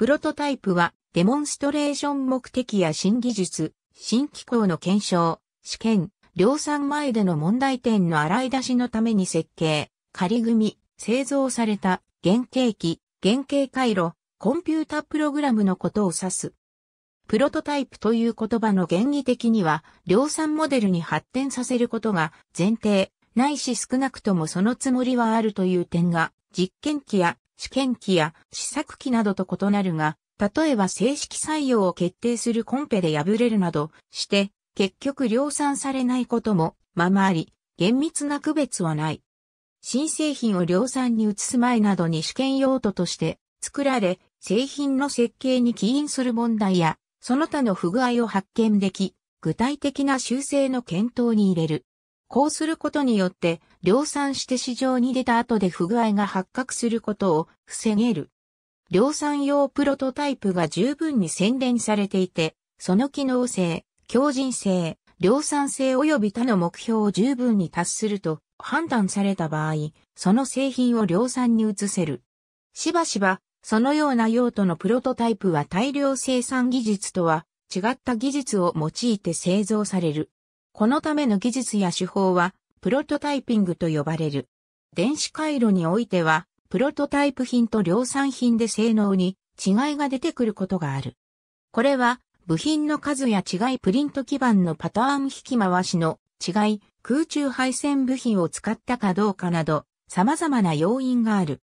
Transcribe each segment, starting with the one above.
プロトタイプは、デモンストレーション目的や新技術、新機構の検証、試験、量産前での問題点の洗い出しのために設計、仮組、製造された、原型機、原型回路、コンピュータプログラムのことを指す。プロトタイプという言葉の原理的には、量産モデルに発展させることが前提、ないし少なくともそのつもりはあるという点が、実験機や試験機や試作機などと異なるが、例えば正式採用を決定するコンペで破れるなどして、結局量産されないこともままあり、厳密な区別はない。新製品を量産に移す前などに試験用途として作られ、製品の設計に起因する問題や、その他の不具合を発見でき、具体的な修正の検討に入れる。こうすることによって、量産して市場に出た後で不具合が発覚することを防げる。量産用プロトタイプが十分に洗練されていて、その機能性、強靭性、量産性及び他の目標を十分に達すると判断された場合、その製品を量産に移せる。しばしば、そのような用途のプロトタイプは大量生産技術とは違った技術を用いて製造される。このための技術や手法は、プロトタイピングと呼ばれる。電子回路においては、プロトタイプ品と量産品で性能に違いが出てくることがある。これは、部品の数や違いプリント基板のパターン引き回しの違い、空中配線部品を使ったかどうかなど、様々な要因がある。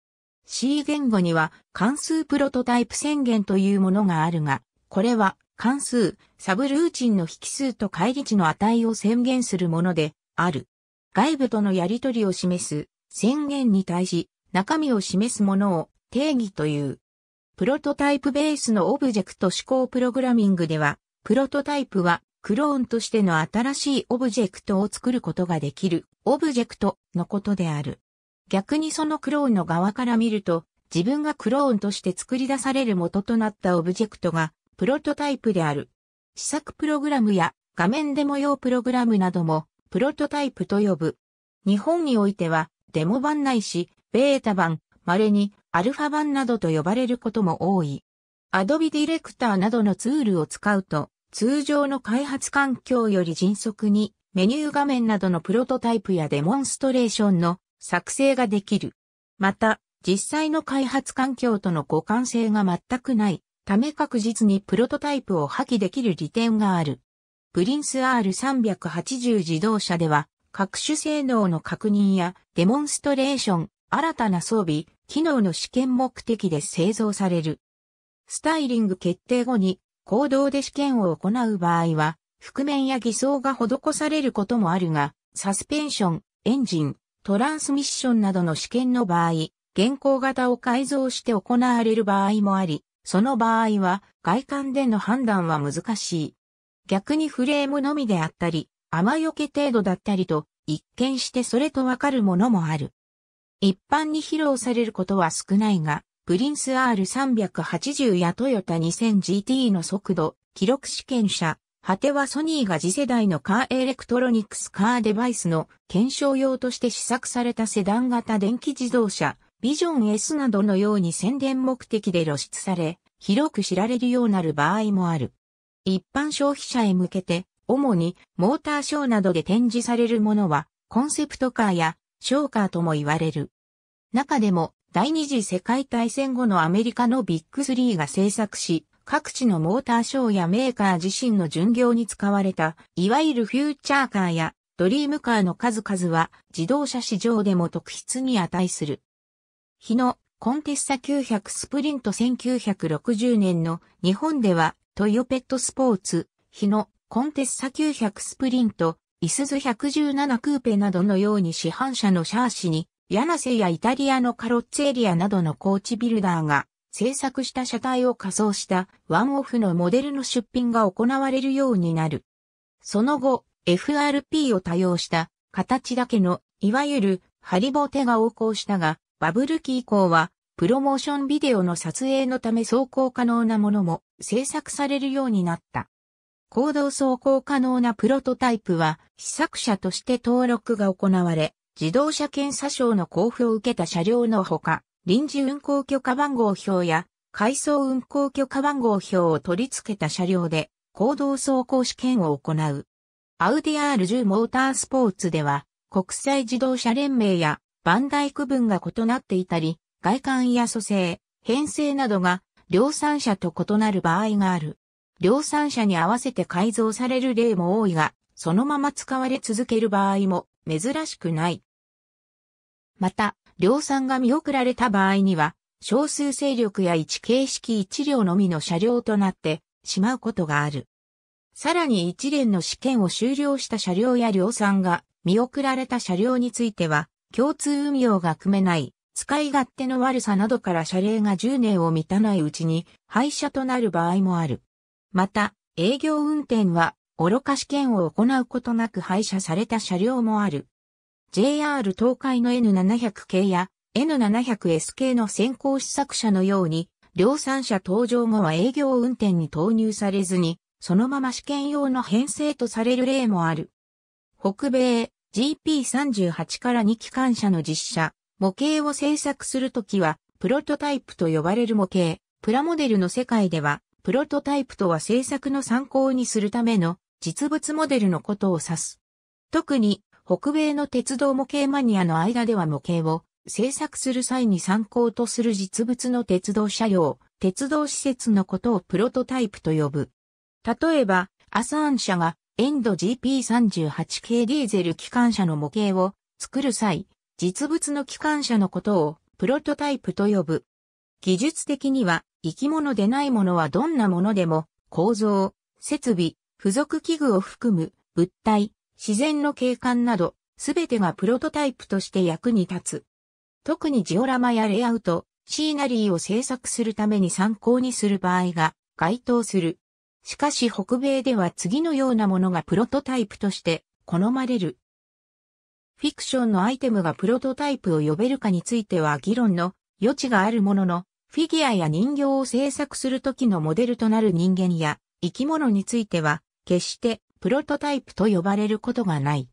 C 言語には関数プロトタイプ宣言というものがあるが、これは関数、サブルーチンの引数と乖離値の値を宣言するものである。外部とのやり取りを示す宣言に対し中身を示すものを定義という。プロトタイプベースのオブジェクト指向プログラミングでは、プロトタイプはクローンとしての新しいオブジェクトを作ることができるオブジェクトのことである。逆にそのクローンの側から見ると、自分がクローンとして作り出される元となったオブジェクトがプロトタイプである。試作プログラムや画面デモ用プログラムなどもプロトタイプと呼ぶ。日本においてはデモ版ないし、ベータ版、稀にアルファ版などと呼ばれることも多い。Adobe Director などのツールを使うと通常の開発環境より迅速にメニュー画面などのプロトタイプやデモンストレーションの作成ができる。また、実際の開発環境との互換性が全くないため確実にプロトタイプを破棄できる利点がある。プリンス R380 自動車では、各種性能の確認やデモンストレーション、新たな装備、機能の試験目的で製造される。スタイリング決定後に行動で試験を行う場合は、覆面や偽装が施されることもあるが、サスペンション、エンジン、トランスミッションなどの試験の場合、現行型を改造して行われる場合もあり、その場合は外観での判断は難しい。逆にフレームのみであったり、雨よけ程度だったりと、一見してそれとわかるものもある。一般に披露されることは少ないが、プリンス R380 やトヨタ 2000GT の速度、記録試験車、果てはソニーが次世代のカーエレクトロニクスカーデバイスの検証用として試作されたセダン型電気自動車、ビジョン S などのように宣伝目的で露出され、広く知られるようなる場合もある。一般消費者へ向けて、主にモーターショーなどで展示されるものは、コンセプトカーやショーカーとも言われる。中でも、第二次世界大戦後のアメリカのビッグスリーが制作し、各地のモーターショーやメーカー自身の巡業に使われた、いわゆるフューチャーカーやドリームカーの数々は自動車市場でも特筆に値する。日のコンテッサ900スプリント1960年の日本ではトヨペットスポーツ、日のコンテッサ900スプリント、イスズ117クーペなどのように市販車のシャーシに、ヤナセやイタリアのカロッツエリアなどのコーチビルダーが制作した車体を仮装したワンオフのモデルの出品が行われるようになる。その後、FRP を多用した形だけの、いわゆるハリボテが横行したが、バブル期以降は、プロモーションビデオの撮影のため走行可能なものも制作されるようになった。行動走行可能なプロトタイプは、試作車として登録が行われ、自動車検査証の交付を受けた車両のほか、臨時運行許可番号表や、回送運行許可番号表を取り付けた車両で、行動走行試験を行う。アウディ R10 モータースポーツでは、国際自動車連盟やバンダイ区分が異なっていたり、外観や組成、編成などが量産車と異なる場合がある。量産車に合わせて改造される例も多いが、そのまま使われ続ける場合も珍しくない。また、量産が見送られた場合には、少数勢力や一形式一両のみの車両となってしまうことがある。さらに一連の試験を終了した車両や量産が見送られた車両については、共通運用が組めない、使い勝手の悪さなどから謝礼が10年を満たないうちに廃車となる場合もある。また、営業運転は、愚か試験を行うことなく廃車された車両もある。JR 東海の N700 系や N700S 系の先行試作車のように、量産車登場後は営業運転に投入されずに、そのまま試験用の編成とされる例もある。北米、GP38 から2機関車の実写、模型を制作するときは、プロトタイプと呼ばれる模型、プラモデルの世界では、プロトタイプとは制作の参考にするための実物モデルのことを指す。特に、北米の鉄道模型マニアの間では模型を制作する際に参考とする実物の鉄道車両、鉄道施設のことをプロトタイプと呼ぶ。例えば、アサーン社がエンド GP38 系ディーゼル機関車の模型を作る際、実物の機関車のことをプロトタイプと呼ぶ。技術的には生き物でないものはどんなものでも構造、設備、付属器具を含む物体、自然の景観などすべてがプロトタイプとして役に立つ。特にジオラマやレイアウト、シーナリーを制作するために参考にする場合が該当する。しかし北米では次のようなものがプロトタイプとして好まれる。フィクションのアイテムがプロトタイプを呼べるかについては議論の余地があるものの、フィギュアや人形を制作するときのモデルとなる人間や生き物については、決してプロトタイプと呼ばれることがない。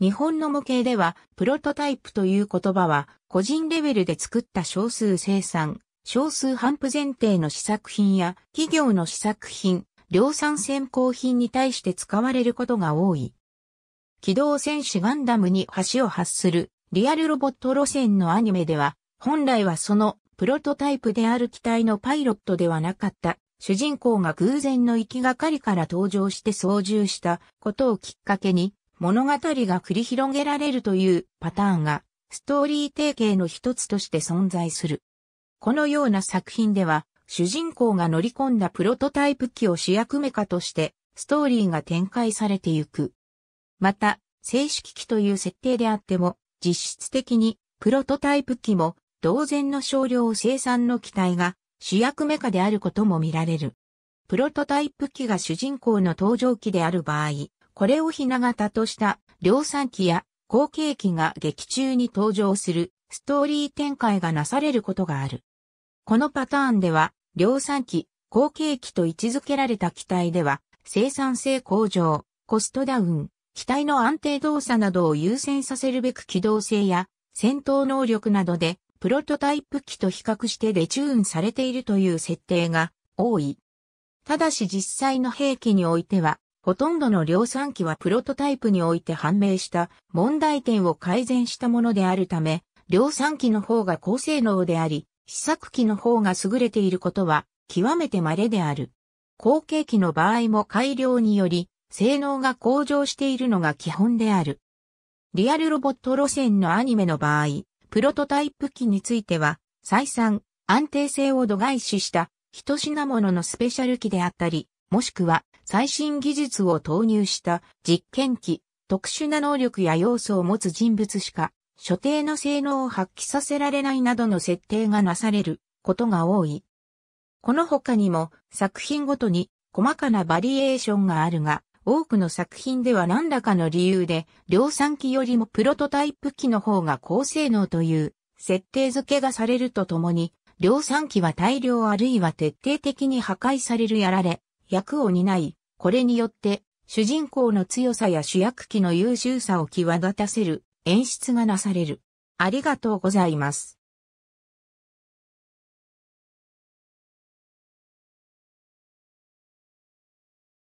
日本の模型では、プロトタイプという言葉は、個人レベルで作った少数生産、少数反プ前提の試作品や、企業の試作品、量産先行品に対して使われることが多い。機動戦士ガンダムに橋を発するリアルロボット路線のアニメでは、本来はそのプロトタイプである機体のパイロットではなかった主人公が偶然の行きがかりから登場して操縦したことをきっかけに物語が繰り広げられるというパターンがストーリー提携の一つとして存在する。このような作品では主人公が乗り込んだプロトタイプ機を主役メカとして、ストーリーが展開されていく。また、正式機という設定であっても、実質的に、プロトタイプ機も、同然の少量生産の機体が、主役メカであることも見られる。プロトタイプ機が主人公の登場機である場合、これをひな型とした量産機や後継機が劇中に登場するストーリー展開がなされることがある。このパターンでは量産機、後継機と位置づけられた機体では、生産性向上、コストダウン、機体の安定動作などを優先させるべく機動性や戦闘能力などでプロトタイプ機と比較してデチューンされているという設定が多い。ただし実際の兵器においては、ほとんどの量産機はプロトタイプにおいて判明した問題点を改善したものであるため、量産機の方が高性能であり、試作機の方が優れていることは極めて稀である。後継機の場合も改良により性能が向上しているのが基本である。リアルロボット路線のアニメの場合、プロトタイプ機については再三安定性を度外視した一品物のスペシャル機であったり、もしくは最新技術を投入した実験機、特殊な能力や要素を持つ人物しか所定の性能を発揮させられないなどの設定がなされることが多い。この他にも作品ごとに細かなバリエーションがあるが、多くの作品では何らかの理由で量産機よりもプロトタイプ機の方が高性能という設定付けがされるとともに、量産機は大量あるいは徹底的に破壊されるやられ、役を担い、これによって主人公の強さや主役機の優秀さを際立たせる演出がなされる。ありがとうございます。